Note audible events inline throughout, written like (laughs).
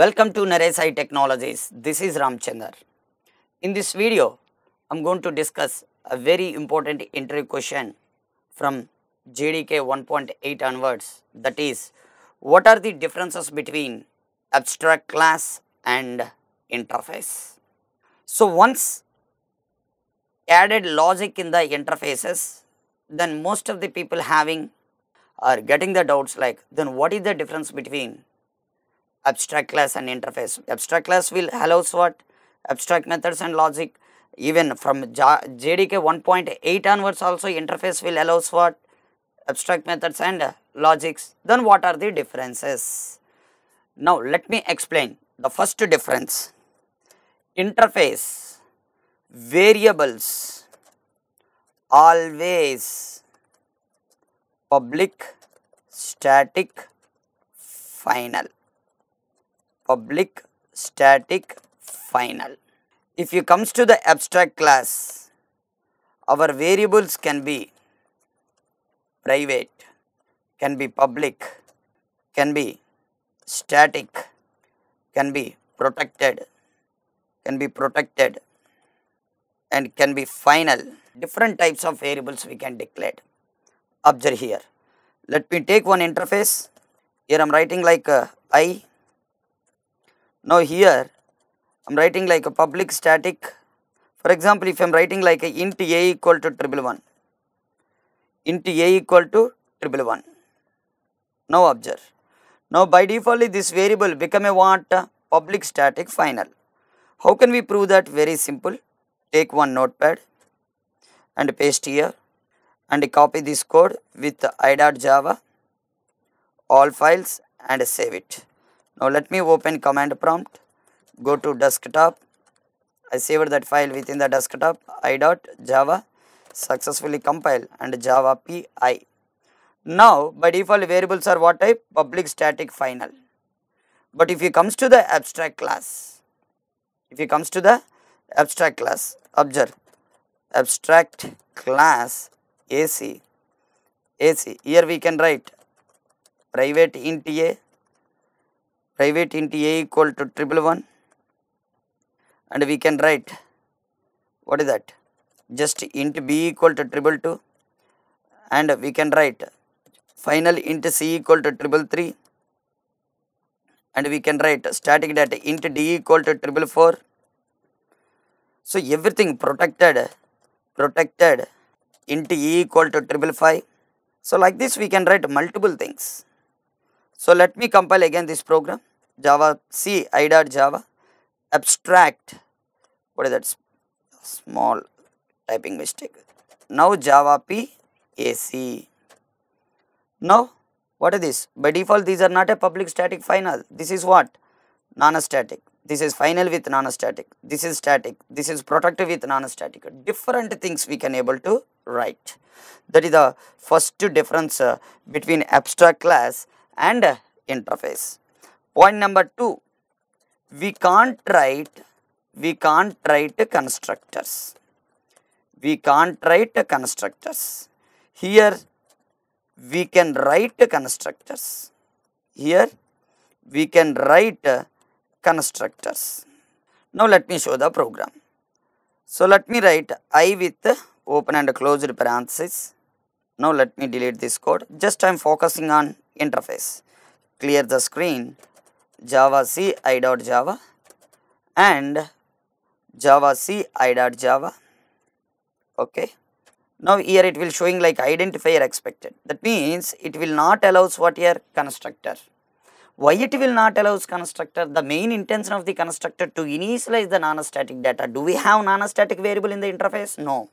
Welcome to Naresai Technologies. This is Ramchandar. In this video, I'm going to discuss a very important interview question from JDK 1.8 onwards. That is, what are the differences between abstract class and interface? So once added logic in the interfaces, then most of the people having are getting the doubts like, then what is the difference between abstract class and interface. Abstract class will allows what? Abstract methods and logic. Even from JDK 1.8 onwards also interface will allows what? Abstract methods and logics. Then what are the differences? Now let me explain the first difference. Interface, variables, always public, static, final public static final. If you comes to the abstract class, our variables can be private, can be public, can be static, can be protected, can be protected and can be final. Different types of variables we can declare. Observe here. Let me take one interface. Here I am writing like uh, I now here I am writing like a public static. For example, if I am writing like a int a equal to triple one, int a equal to triple one. Now observe. Now by default this variable become a what? Public static final. How can we prove that? Very simple. Take one notepad and paste here and copy this code with i.java all files and save it. Now let me open command prompt, go to desktop. I saved that file within the desktop i.java successfully compile and java pi. Now by default variables are what type? Public static final. But if it comes to the abstract class, if it comes to the abstract class, observe abstract class AC AC here we can write private int A private int A equal to triple one and we can write what is that just int B equal to triple two and we can write final int C equal to triple three and we can write static data int D equal to triple four so everything protected protected int E equal to triple five so like this we can write multiple things so let me compile again this program. Java, c i dot Java, abstract, what is that, small typing mistake. Now Java P, AC. Now, what is this? By default, these are not a public static final. This is what? Non-static. This is final with non-static. This is static. This is protective with non-static. Different things we can able to write. That is the first difference uh, between abstract class and uh, interface. Point number two, we can't write, we can't write constructors. We can't write constructors. Here, we can write constructors. Here, we can write constructors. Now, let me show the program. So, let me write i with open and closed parenthesis. Now, let me delete this code. Just I am focusing on interface. Clear the screen java c i dot java and java c i dot java okay now here it will showing like identifier expected that means it will not allows what here constructor why it will not allows constructor the main intention of the constructor to initialize the non-static data do we have non-static variable in the interface no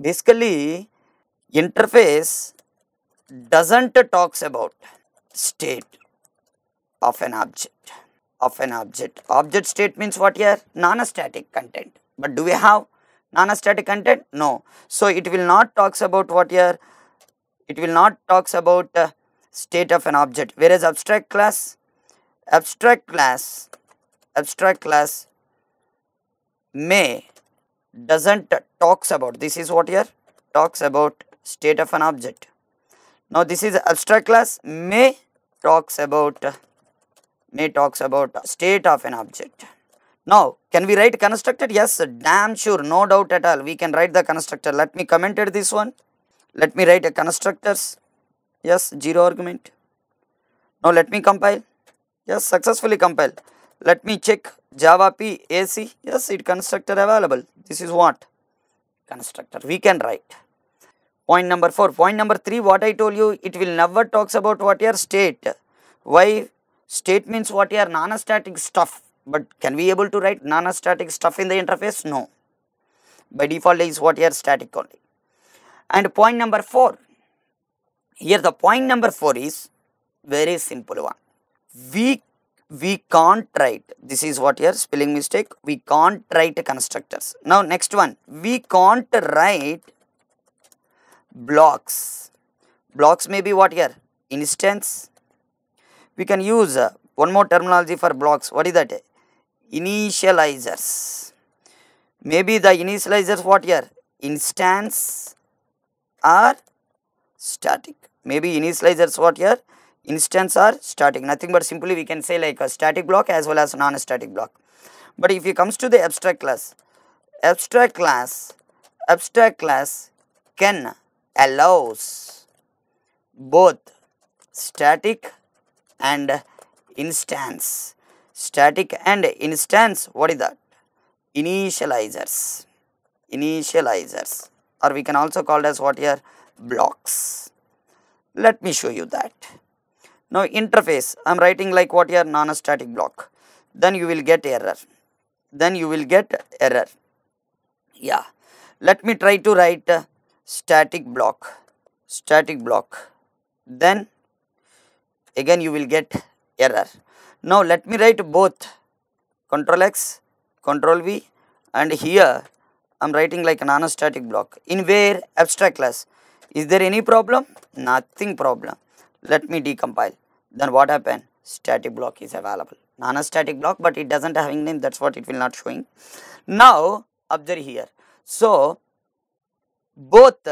basically interface doesn't talks about state of an object of an object. Object state means what here? Non-static content. But do we have non-static content? No. So it will not talks about what here? It will not talks about uh, state of an object. Whereas abstract class, abstract class, abstract class may doesn't talks about. This is what here? Talks about state of an object. Now this is abstract class may talks about May talks about state of an object. Now, can we write constructor? Yes, damn sure, no doubt at all. We can write the constructor. Let me commented this one. Let me write a constructors. Yes, zero argument. Now, let me compile. Yes, successfully compile. Let me check Java P AC. Yes, it constructor available. This is what? Constructor. We can write. Point number 4. Point number 3, what I told you, it will never talks about what your state. Why? State means what here? Non-static stuff. But can we able to write non-static stuff in the interface? No. By default is what here? Static only. And point number 4. Here the point number 4 is very simple one. We, we can't write. This is what here? Spelling mistake. We can't write constructors. Now next one. We can't write blocks. Blocks may be what here? Instance we can use uh, one more terminology for blocks. What is that? Initializers. Maybe the initializers what here? Instance or static. Maybe initializers what here? Instance or static. Nothing but simply we can say like a static block as well as non-static block. But if it comes to the abstract class, abstract class, abstract class can allows both static and instance. Static and instance, what is that? Initializers. Initializers. Or we can also call as what here? Blocks. Let me show you that. Now interface, I am writing like what here? Non-static block. Then you will get error. Then you will get error. Yeah. Let me try to write static block. Static block. Then again you will get error. Now let me write both control x, control v and here I am writing like a non-static block. In where abstract class, is there any problem? Nothing problem. Let me decompile. Then what happened? Static block is available. Non-static block but it doesn't having name that's what it will not showing. Now observe here. So both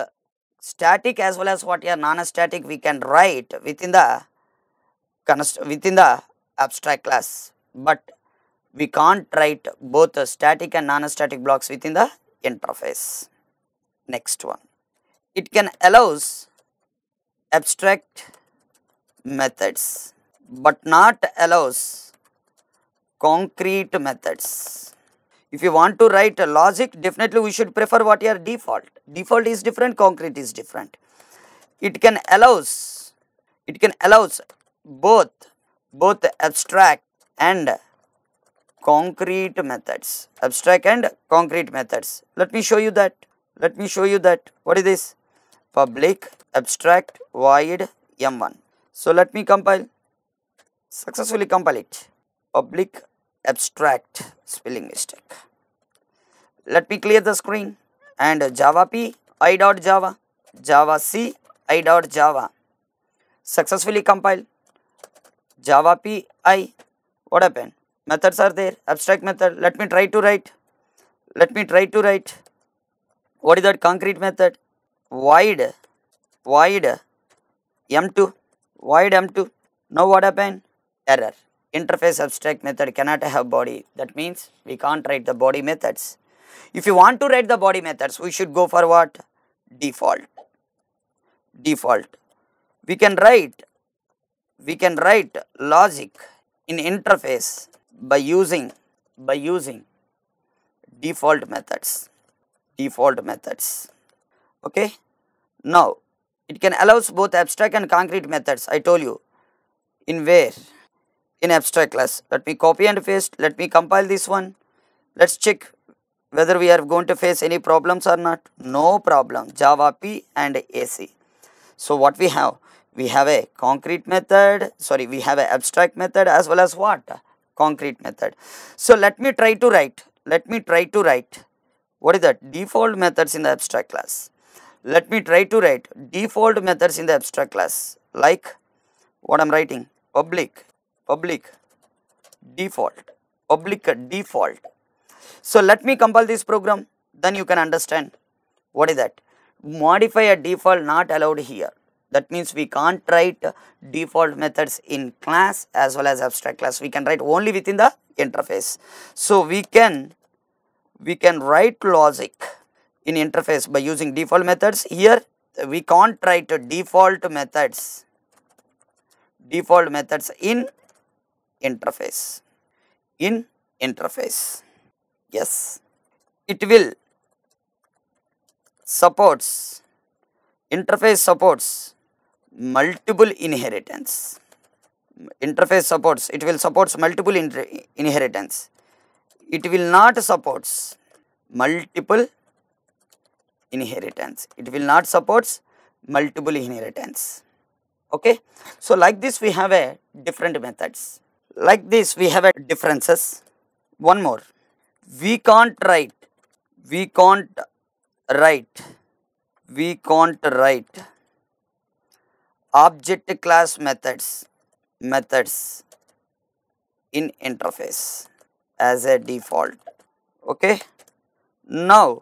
static as well as what are non-static we can write within the within the abstract class, but we can't write both the static and non-static blocks within the interface. Next one. It can allows abstract methods, but not allows concrete methods. If you want to write a logic, definitely we should prefer what your default. Default is different, concrete is different. It can allows, it can allows both both abstract and concrete methods abstract and concrete methods let me show you that let me show you that what is this public abstract void m1 so let me compile successfully compile it public abstract spelling mistake let me clear the screen and java p i dot java java c i dot java successfully compile java pi what happened methods are there abstract method let me try to write let me try to write what is that concrete method void void m2 void m2 now what happened error interface abstract method cannot have body that means we can't write the body methods if you want to write the body methods we should go for what default default we can write we can write logic in interface by using by using default methods default methods okay now it can allows both abstract and concrete methods i told you in where in abstract class let me copy and paste let me compile this one let's check whether we are going to face any problems or not no problem java p and ac so what we have we have a concrete method, sorry, we have an abstract method as well as what? Concrete method. So, let me try to write, let me try to write, what is that? Default methods in the abstract class. Let me try to write default methods in the abstract class, like what I am writing, public, public, default, public default. So, let me compile this program, then you can understand what is that. Modify a default not allowed here. That means we can't write default methods in class as well as abstract class. We can write only within the interface. So we can we can write logic in interface by using default methods. Here we can't write default methods default methods in interface. In interface. Yes. It will supports interface supports multiple inheritance interface supports it will supports multiple inheritance it will not supports multiple inheritance it will not supports multiple inheritance okay so like this we have a different methods like this we have a differences one more we can't write we can't write we can't write object class methods methods in interface as a default okay now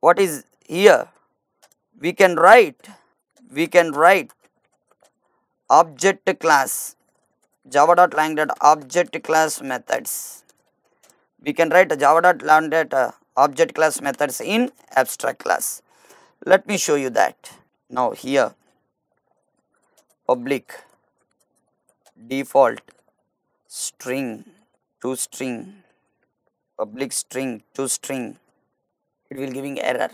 what is here we can write we can write object class java.lang object class methods we can write java.lang object class methods in abstract class let me show you that now here Public default string to string public string to string it will giving error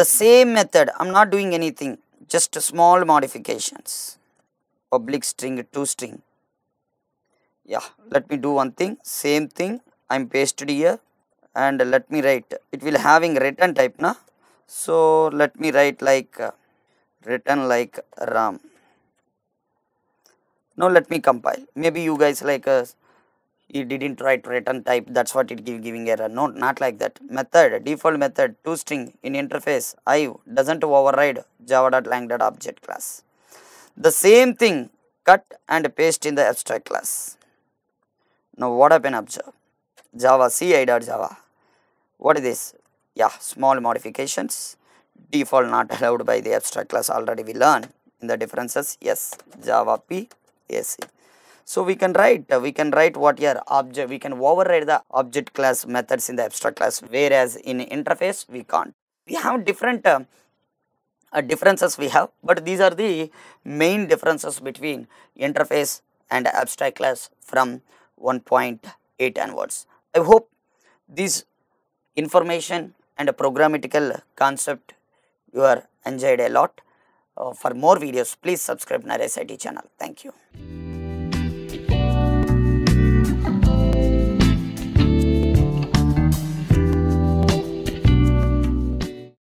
the same method i'm not doing anything just small modifications public string to string yeah let me do one thing same thing i'm pasted here and let me write it will having return type na so let me write like uh, written like ram now let me compile maybe you guys like us uh, you didn't write return type that's what it give giving error no not like that method default method to string in interface I doesn't override java.lang.object class the same thing cut and paste in the abstract class now what happened observe java ci.java what is this yeah small modifications default not (laughs) allowed by the abstract class already we learned in the differences yes java p yes so we can write we can write what your object we can override the object class methods in the abstract class whereas in interface we can't we have different uh, uh, differences we have but these are the main differences between interface and abstract class from 1.8 onwards i hope this information and a programmatical concept you are enjoyed a lot uh, for more videos, please subscribe our SIT channel. Thank you.